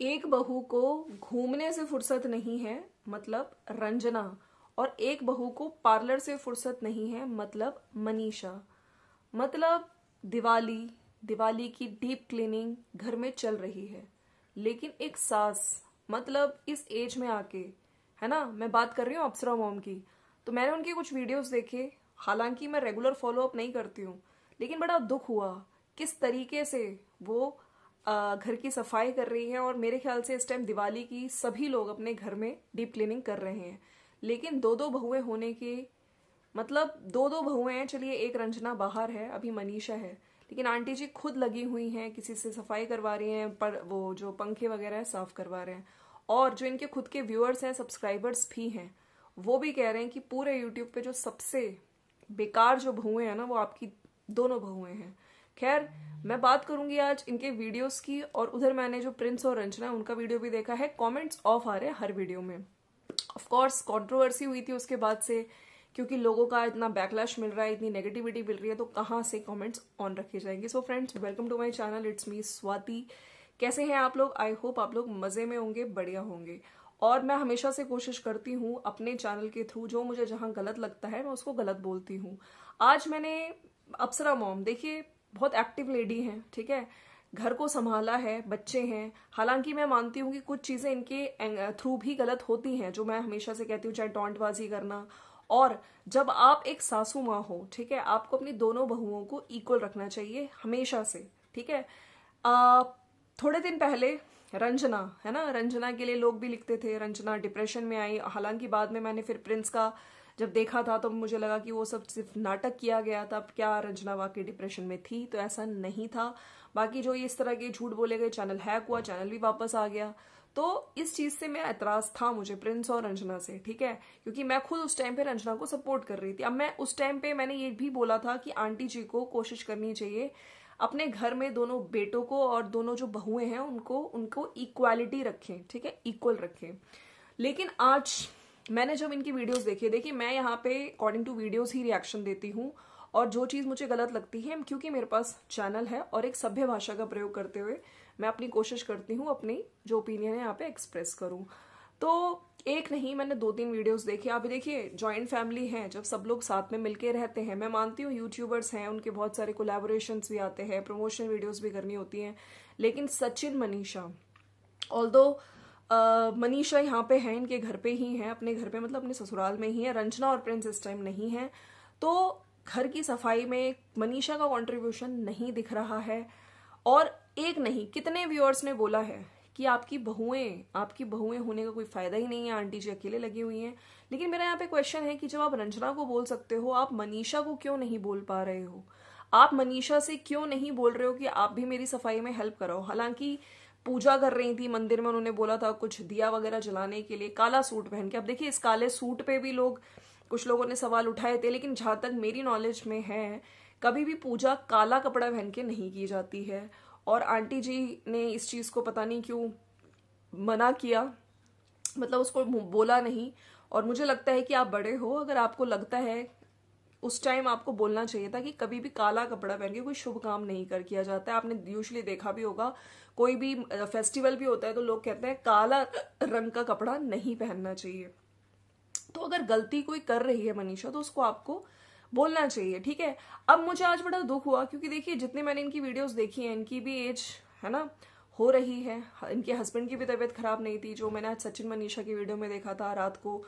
एक बहू को घूमने से फुर्सत नहीं है मतलब रंजना और एक बहू को पार्लर से फुर्सत नहीं है मतलब मनीषा मतलब दिवाली दिवाली की डीप क्लीनिंग घर में चल रही है लेकिन एक सास मतलब इस एज में आके है ना मैं बात कर रही हूँ अप्सरा मोम की तो मैंने उनके कुछ वीडियोस देखे हालांकि मैं रेगुलर फॉलोअप नहीं करती हूँ लेकिन बड़ा दुख हुआ किस तरीके से वो घर की सफाई कर रही है और मेरे ख्याल से इस टाइम दिवाली की सभी लोग अपने घर में डीप क्लीनिंग कर रहे हैं लेकिन दो दो बहुएं होने के मतलब दो दो बहुएं हैं चलिए एक रंजना बाहर है अभी मनीषा है लेकिन आंटी जी खुद लगी हुई हैं किसी से सफाई करवा रही हैं पर वो जो पंखे वगैरह है साफ करवा रहे हैं और जो इनके खुद के व्यूअर्स हैं सब्सक्राइबर्स भी हैं वो भी कह रहे हैं कि पूरे यूट्यूब पे जो सबसे बेकार जो बहुएं हैं ना वो आपकी दोनों बहुएं हैं खैर मैं बात करूंगी आज इनके वीडियोस की और उधर मैंने जो प्रिंस और रंजना उनका वीडियो भी देखा है कमेंट्स ऑफ आ रहे हैं हर वीडियो में ऑफ कोर्स कंट्रोवर्सी हुई थी उसके बाद से क्योंकि लोगों का इतना बैकलैश मिल रहा है इतनी नेगेटिविटी मिल रही है तो कहाँ से कमेंट्स ऑन रखे जाएंगे so friends welcome to my channel it's me Swati कैसे हैं आप लोग आई होप आप लोग मज़े में होंगे बढ़िया होंगे और मैं हमेशा से कोशिश करती हूँ अपने चैनल के थ्रू जो मुझे जहाँ गलत लगता है मैं उसको गलत बोलती हूँ आज मैंने अप्सरा मॉम देखिए बहुत एक्टिव लेडी हैं ठीक है घर को संभाला है बच्चे हैं हालांकि मैं मानती हूँ कि कुछ चीज़ें इनके थ्रू भी गलत होती हैं जो मैं हमेशा से कहती हूँ चाहे टोंटबाजी करना और जब आप एक सासू माँ हो ठीक है आपको अपनी दोनों बहुओं को इक्वल रखना चाहिए हमेशा से ठीक है आ, थोड़े दिन पहले रंजना है ना रंजना के लिए लोग भी लिखते थे रंजना डिप्रेशन में आई हालांकि बाद में मैंने फिर प्रिंस का जब देखा था तो मुझे लगा कि वो सब सिर्फ नाटक किया गया था क्या रंजना वाकई डिप्रेशन में थी तो ऐसा नहीं था बाकी जो इस तरह के झूठ बोले गए चैनल हैक हुआ चैनल भी वापस आ गया तो इस चीज़ से मैं ऐतराज था मुझे प्रिंस और रंजना से ठीक है क्योंकि मैं खुद उस टाइम पे रंजना को सपोर्ट कर रही थी अब मैं उस टाइम पे मैंने ये भी बोला था कि आंटी जी को कोशिश करनी चाहिए अपने घर में दोनों बेटों को और दोनों जो बहुएं हैं उनको उनको इक्वालिटी रखें ठीक है इक्वल रखें लेकिन आज मैंने जब इनकी वीडियोस देखी देखिए मैं यहाँ पे अकॉर्डिंग टू वीडियोस ही रिएक्शन देती हूँ और जो चीज़ मुझे गलत लगती है क्योंकि मेरे पास चैनल है और एक सभ्य भाषा का प्रयोग करते हुए मैं अपनी कोशिश करती हूँ अपनी जो ओपिनियन है यहाँ पे एक्सप्रेस करूँ तो एक नहीं मैंने दो तीन वीडियोस देखी आप देखिए जॉइंट फैमिली है जब सब लोग साथ में मिलके रहते हैं मैं मानती हूँ यूट्यूबर्स हैं उनके बहुत सारे कोलेबोरेशंस भी आते हैं प्रमोशन वीडियोस भी करनी होती हैं लेकिन सचिन मनीषा ऑल मनीषा यहाँ पे है इनके घर पे ही है अपने घर पे मतलब अपने ससुराल में ही है रंजना और प्रिंस इस टाइम नहीं है तो घर की सफाई में मनीषा का कंट्रीब्यूशन नहीं दिख रहा है और एक नहीं कितने व्यूअर्स ने बोला है कि आपकी बहुएं आपकी बहुएं होने का कोई फायदा ही नहीं है आंटी जी अकेले लगी हुई हैं लेकिन मेरा यहाँ पे क्वेश्चन है कि जब आप रंजना को बोल सकते हो आप मनीषा को क्यों नहीं बोल पा रहे हो आप मनीषा से क्यों नहीं बोल रहे हो कि आप भी मेरी सफाई में हेल्प करो हालांकि पूजा कर रही थी मंदिर में उन्होंने बोला था कुछ दिया वगैरह जलाने के लिए काला सूट पहन के अब देखिए इस काले सूट पे भी लोग कुछ लोगों ने सवाल उठाए थे लेकिन जहाँ तक मेरी नॉलेज में है कभी भी पूजा काला कपड़ा पहन के नहीं की जाती है और आंटी जी ने इस चीज़ को पता नहीं क्यों मना किया मतलब उसको बोला नहीं और मुझे लगता है कि आप बड़े हो अगर आपको लगता है उस टाइम आपको बोलना चाहिए था कि कभी भी काला कपड़ा पहन के कोई शुभ काम नहीं कर किया जाता है आपने यूजली देखा भी होगा कोई भी फेस्टिवल भी होता है तो लोग कहते हैं काला रंग का कपड़ा नहीं पहनना चाहिए तो अगर गलती कोई कर रही है मनीषा तो उसको आपको बोलना चाहिए ठीक है अब मुझे आज बड़ा दुख हुआ क्योंकि देखिए जितने मैंने इनकी वीडियोस देखी हैं इनकी भी एज है ना हो रही है इनके हस्बैंड की भी तबीयत खराब नहीं थी जो मैंने आज सचिन मनीषा की वीडियो में देखा था रात को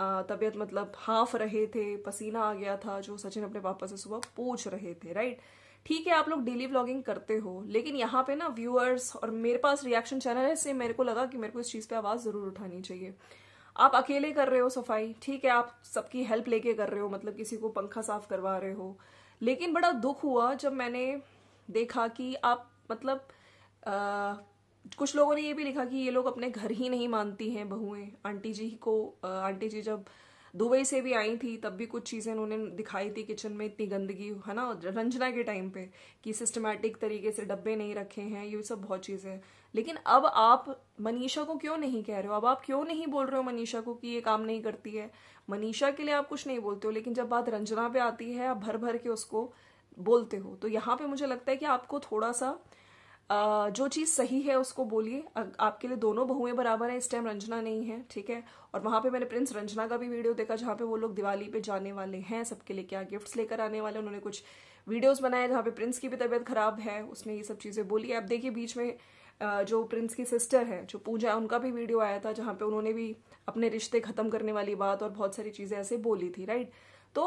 तबीयत मतलब हाफ रहे थे पसीना आ गया था जो सचिन अपने पापा से सुबह पूछ रहे थे राइट ठीक है आप लोग डेली व्लॉगिंग करते हो लेकिन यहाँ पे ना व्यूअर्स और मेरे पास रिएक्शन चैनल है इससे मेरे को लगा कि मेरे को इस चीज़ पे आवाज़ ज़रूर उठानी चाहिए आप अकेले कर रहे हो सफाई ठीक है आप सबकी हेल्प लेके कर रहे हो मतलब किसी को पंखा साफ करवा रहे हो लेकिन बड़ा दुख हुआ जब मैंने देखा कि आप मतलब आ, कुछ लोगों ने ये भी लिखा कि ये लोग अपने घर ही नहीं मानती हैं बहुएं आंटी जी को आंटी जी जब दुबई से भी आई थी तब भी कुछ चीज़ें उन्होंने दिखाई थी किचन में इतनी गंदगी है ना रंजना के टाइम पे कि सिस्टमैटिक तरीके से डब्बे नहीं रखे हैं ये सब बहुत चीज़ें लेकिन अब आप मनीषा को क्यों नहीं कह रहे हो अब आप क्यों नहीं बोल रहे हो मनीषा को कि ये काम नहीं करती है मनीषा के लिए आप कुछ नहीं बोलते हो लेकिन जब बात रंजना पे आती है आप भर भर के उसको बोलते हो तो यहाँ पे मुझे लगता है कि आपको थोड़ा सा जो चीज़ सही है उसको बोलिए आपके लिए दोनों बहुएं बराबर हैं इस टाइम रंजना नहीं है ठीक है और वहां पे मैंने प्रिंस रंजना का भी वीडियो देखा जहां पे वो लोग दिवाली पे जाने वाले हैं सबके लिए क्या गिफ्ट्स लेकर आने वाले उन्होंने कुछ वीडियोस बनाए जहां पे प्रिंस की भी तबीयत खराब है उसने ये सब चीज़ें बोली आप देखिए बीच में जो प्रिंस की सिस्टर है जो पूजा उनका भी वीडियो आया था जहां पे उन्होंने भी अपने रिश्ते खत्म करने वाली बात और बहुत सारी चीज़ें ऐसे बोली थी राइट तो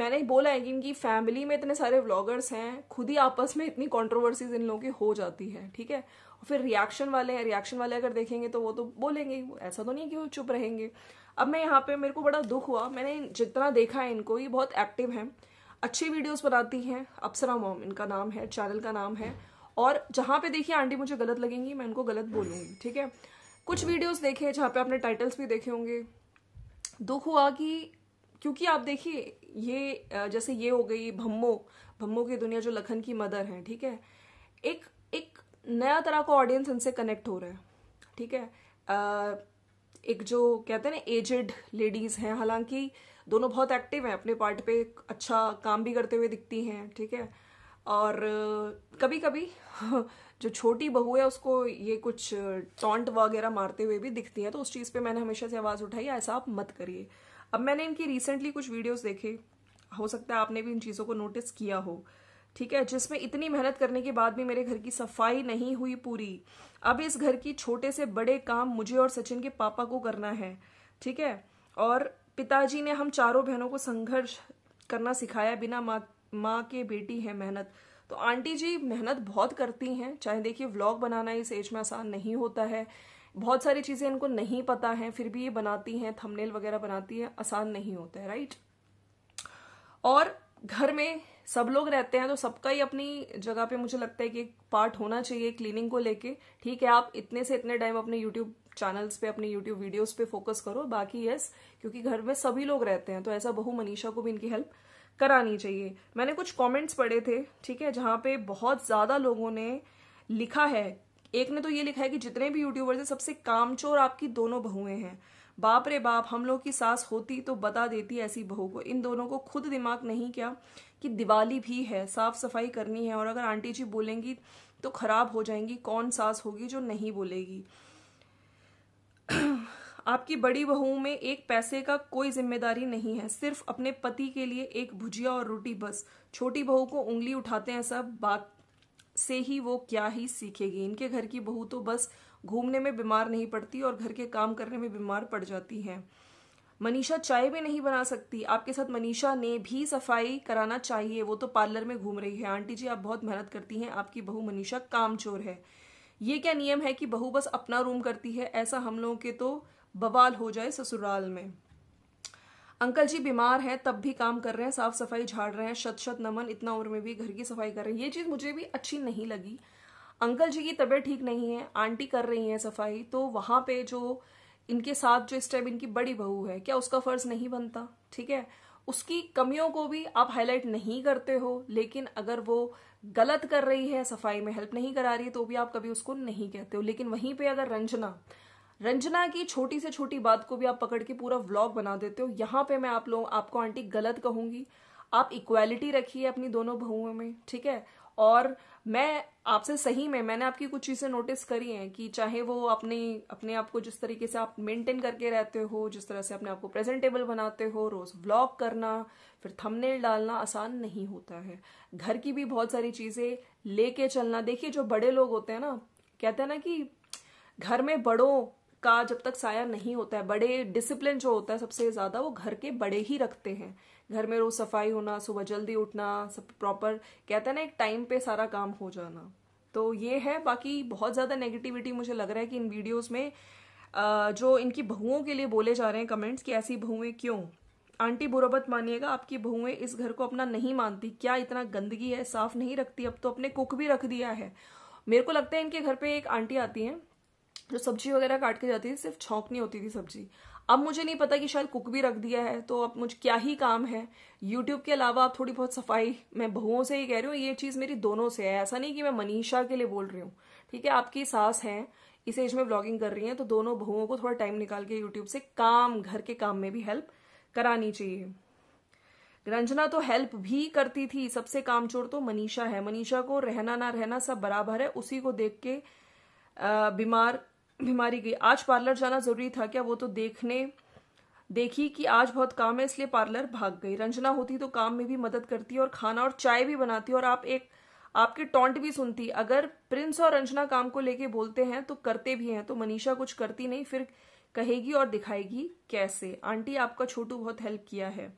मैंने बोला है कि इनकी फैमिली में इतने सारे व्लॉगर्स हैं खुद ही आपस में इतनी कॉन्ट्रोवर्सीज इन लोगों की हो जाती है ठीक है और फिर रिएक्शन वाले हैं रिएक्शन वाले अगर देखेंगे तो वो तो बोलेंगे ऐसा तो नहीं कि वो चुप रहेंगे अब मैं यहाँ पे मेरे को बड़ा दुख हुआ मैंने जितना देखा है इनको ये बहुत एक्टिव हैं अच्छी वीडियोस बनाती हैं अप्सरा मोम इनका नाम है चैनल का नाम है और जहाँ पे देखिए आंटी मुझे गलत लगेंगी मैं इनको गलत बोलूँगी ठीक है कुछ वीडियोस देखे जहाँ पे आपने टाइटल्स भी देखे होंगे दुख हुआ कि क्योंकि आप देखिए ये जैसे ये हो गई भम्मो भम्मो की दुनिया जो लखन की मदर है ठीक है एक एक नया तरह का ऑडियंस इनसे कनेक्ट हो रहा है ठीक है एक जो कहते हैं ना एजेड लेडीज हैं हालांकि दोनों बहुत एक्टिव हैं अपने पार्ट पे अच्छा काम भी करते हुए दिखती हैं ठीक है और कभी कभी जो छोटी बहू है उसको ये कुछ टॉन्ट वगैरह मारते हुए भी दिखती हैं तो उस चीज़ पे मैंने हमेशा से आवाज़ उठाई ऐसा आप मत करिए अब मैंने इनकी रिसेंटली कुछ वीडियोस देखे हो सकता है आपने भी इन चीज़ों को नोटिस किया हो ठीक है जिसमें इतनी मेहनत करने के बाद भी मेरे घर की सफाई नहीं हुई पूरी अब इस घर की छोटे से बड़े काम मुझे और सचिन के पापा को करना है ठीक है और पिताजी ने हम चारों बहनों को संघर्ष करना सिखाया बिना माँ माँ के बेटी है मेहनत तो आंटी जी मेहनत बहुत करती हैं चाहे देखिए व्लॉग बनाना इस एज में आसान नहीं होता है बहुत सारी चीज़ें इनको नहीं पता है फिर भी ये बनाती हैं थंबनेल वगैरह बनाती है आसान नहीं होता है राइट और घर में सब लोग रहते हैं तो सबका ही अपनी जगह पे मुझे लगता है कि एक पार्ट होना चाहिए क्लीनिंग को लेके ठीक है आप इतने से इतने टाइम अपने यूट्यूब चैनल्स पे अपने यूट्यूब वीडियोस पे फोकस करो बाकी यस क्योंकि घर में सभी लोग रहते हैं तो ऐसा बहु मनीषा को भी इनकी हेल्प करानी चाहिए मैंने कुछ कॉमेंट्स पढ़े थे ठीक है जहाँ पे बहुत ज़्यादा लोगों ने लिखा है एक ने तो ये लिखा है कि जितने भी यूट्यूबर्स हैं सबसे कामचोर आपकी दोनों बहुएं हैं बाप रे बाप हम लोग की सास होती तो बता देती ऐसी बहू को इन दोनों को खुद दिमाग नहीं क्या कि दिवाली भी है साफ सफाई करनी है और अगर आंटी जी बोलेंगी तो खराब हो जाएंगी कौन सास होगी जो नहीं बोलेगी आपकी बड़ी बहू में एक पैसे का कोई जिम्मेदारी नहीं है सिर्फ अपने पति के लिए एक भुजिया और रोटी बस छोटी बहू को उंगली उठाते हैं सब बात से ही वो क्या ही सीखेगी इनके घर की बहू तो बस घूमने में बीमार नहीं पड़ती और घर के काम करने में बीमार पड़ जाती है मनीषा चाय भी नहीं बना सकती आपके साथ मनीषा ने भी सफाई कराना चाहिए वो तो पार्लर में घूम रही है आंटी जी आप बहुत मेहनत करती हैं आपकी बहू मनीषा काम चोर है ये क्या नियम है कि बहू बस अपना रूम करती है ऐसा हम लोगों के तो बवाल हो जाए ससुराल में अंकल जी बीमार हैं तब भी काम कर रहे हैं साफ सफाई झाड़ रहे हैं शत शत नमन इतना उम्र में भी घर की सफाई कर रहे हैं ये चीज़ मुझे भी अच्छी नहीं लगी अंकल जी की तबीयत ठीक नहीं है आंटी कर रही हैं सफाई तो वहाँ पे जो इनके साथ जो इस टाइम इनकी बड़ी बहू है क्या उसका फर्ज नहीं बनता ठीक है उसकी कमियों को भी आप हाईलाइट नहीं करते हो लेकिन अगर वो गलत कर रही है सफाई में हेल्प नहीं करा रही है तो भी आप कभी उसको नहीं कहते हो लेकिन वहीं पे अगर रंजना रंजना की छोटी से छोटी बात को भी आप पकड़ के पूरा व्लॉग बना देते हो यहाँ पे मैं आप लोग आपको आंटी गलत कहूंगी आप इक्वालिटी रखिए अपनी दोनों बहुओं में ठीक है और मैं आपसे सही में मैंने आपकी कुछ चीज़ें नोटिस करी हैं कि चाहे वो अपने अपने आप को जिस तरीके से आप मेंटेन करके रहते हो जिस तरह से अपने आप को प्रेजेंटेबल बनाते हो रोज़ व्लॉग करना फिर थंबनेल डालना आसान नहीं होता है घर की भी बहुत सारी चीज़ें लेके चलना देखिए जो बड़े लोग होते हैं ना कहते हैं ना कि घर में बड़ों का जब तक साया नहीं होता है बड़े डिसिप्लिन जो होता है सबसे ज़्यादा वो घर के बड़े ही रखते हैं घर में रोज़ सफाई होना सुबह जल्दी उठना सब प्रॉपर कहते हैं ना एक टाइम पे सारा काम हो जाना तो ये है बाकी बहुत ज़्यादा नेगेटिविटी मुझे लग रहा है कि इन वीडियोस में जो इनकी बहुओं के लिए बोले जा रहे हैं कमेंट्स कि ऐसी बहुएं क्यों आंटी बुराबत मानिएगा आपकी बहुएं इस घर को अपना नहीं मानती क्या इतना गंदगी है साफ नहीं रखती अब तो अपने कुक भी रख दिया है मेरे को लगता है इनके घर पे एक आंटी आती हैं जो सब्जी वगैरह काट के जाती थी सिर्फ छौंकनी होती थी सब्जी अब मुझे नहीं पता कि शायद कुक भी रख दिया है तो अब मुझे क्या ही काम है यूट्यूब के अलावा आप थोड़ी बहुत सफाई मैं बहुओं से ही कह रही हूँ ये चीज़ मेरी दोनों से है ऐसा नहीं कि मैं मनीषा के लिए बोल रही हूँ ठीक है आपकी सास है इस एज में ब्लॉगिंग कर रही हैं तो दोनों बहुओं को थोड़ा टाइम निकाल के यूट्यूब से काम घर के काम में भी हेल्प करानी चाहिए रंजना तो हेल्प भी करती थी सबसे कामचोर तो मनीषा है मनीषा को रहना ना रहना सब बराबर है उसी को देख के बीमार बीमारी गई आज पार्लर जाना जरूरी था क्या वो तो देखने देखी कि आज बहुत काम है इसलिए पार्लर भाग गई रंजना होती तो काम में भी मदद करती और खाना और चाय भी बनाती और आप एक आपके टॉन्ट भी सुनती अगर प्रिंस और रंजना काम को लेके बोलते हैं तो करते भी हैं तो मनीषा कुछ करती नहीं फिर कहेगी और दिखाएगी कैसे आंटी आपका छोटू बहुत हेल्प किया है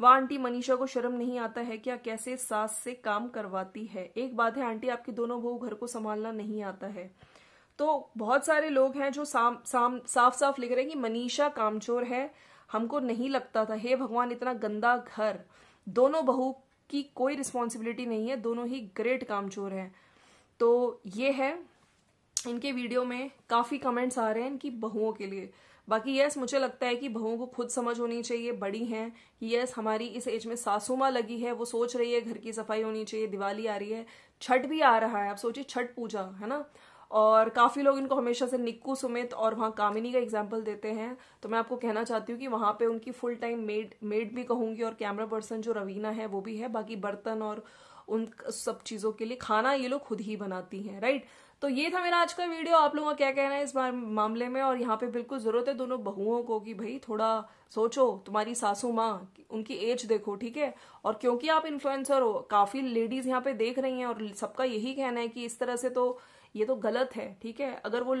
वह आंटी मनीषा को शर्म नहीं आता है क्या कैसे सास से काम करवाती है एक बात है आंटी आपके दोनों बहू घर को संभालना नहीं आता है तो बहुत सारे लोग हैं जो साम साम साफ साफ लिख रहे हैं कि मनीषा कामचोर है हमको नहीं लगता था हे भगवान इतना गंदा घर दोनों बहू की कोई रिस्पॉन्सिबिलिटी नहीं है दोनों ही ग्रेट कामचोर हैं तो ये है इनके वीडियो में काफ़ी कमेंट्स आ रहे हैं इनकी बहुओं के लिए बाकी यस मुझे लगता है कि बहुओं को खुद समझ होनी चाहिए बड़ी हैं यस हमारी इस एज में सासू माँ लगी है वो सोच रही है घर की सफाई होनी चाहिए दिवाली आ रही है छठ भी आ रहा है आप सोचिए छठ पूजा है ना और काफ़ी लोग इनको हमेशा से निक्कू सुमित और वहां कामिनी का एग्जाम्पल देते हैं तो मैं आपको कहना चाहती हूँ कि वहां पे उनकी फुल टाइम मेड मेड भी कहूंगी और कैमरा पर्सन जो रवीना है वो भी है बाकी बर्तन और उन सब चीज़ों के लिए खाना ये लोग खुद ही बनाती हैं राइट तो ये था मेरा आज का वीडियो आप लोगों का क्या कहना है इस मामले में और यहाँ पे बिल्कुल ज़रूरत है दोनों बहुओं को कि भाई थोड़ा सोचो तुम्हारी सासू माँ उनकी एज देखो ठीक है और क्योंकि आप इन्फ्लुएंसर हो काफ़ी लेडीज़ यहाँ पे देख रही हैं और सबका यही कहना है कि इस तरह से तो ये तो गलत है ठीक है अगर वो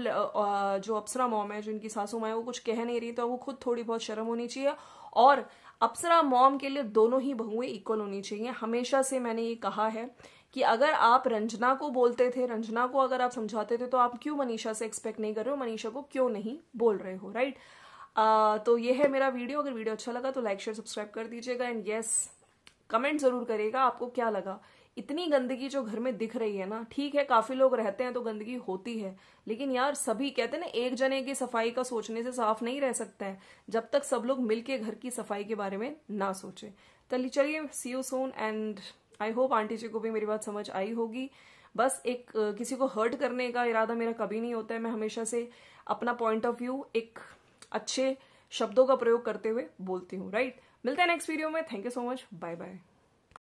जो अप्सरा मॉम है जो इनकी सासू माँ है वो कुछ कह नहीं रही तो वो खुद थोड़ी बहुत शर्म होनी चाहिए और अप्सरा मॉम के लिए दोनों ही बहुएं इक्वल होनी चाहिए हमेशा से मैंने ये कहा है कि अगर आप रंजना को बोलते थे रंजना को अगर आप समझाते थे तो आप क्यों मनीषा से एक्सपेक्ट नहीं कर रहे हो मनीषा को क्यों नहीं बोल रहे हो राइट आ, तो ये है मेरा वीडियो अगर वीडियो अच्छा लगा तो लाइक शेयर सब्सक्राइब कर दीजिएगा एंड येस कमेंट ज़रूर करेगा आपको क्या लगा इतनी गंदगी जो घर में दिख रही है ना ठीक है काफी लोग रहते हैं तो गंदगी होती है लेकिन यार सभी कहते हैं ना एक जने की सफाई का सोचने से साफ नहीं रह सकता है जब तक सब लोग मिलके घर की सफाई के बारे में ना सोचे चलिए चलिए see you soon and I hope aunty ji को भी मेरी बात समझ आई होगी बस एक किसी को हर्ट करने का इरादा मेरा कभी नहीं होता है मैं हमेशा से अपना पॉइंट ऑफ व्यू एक अच्छे शब्दों का प्रयोग करते हुए बोलती हूँ राइट मिलते हैं नेक्स्ट वीडियो में thank you so much bye bye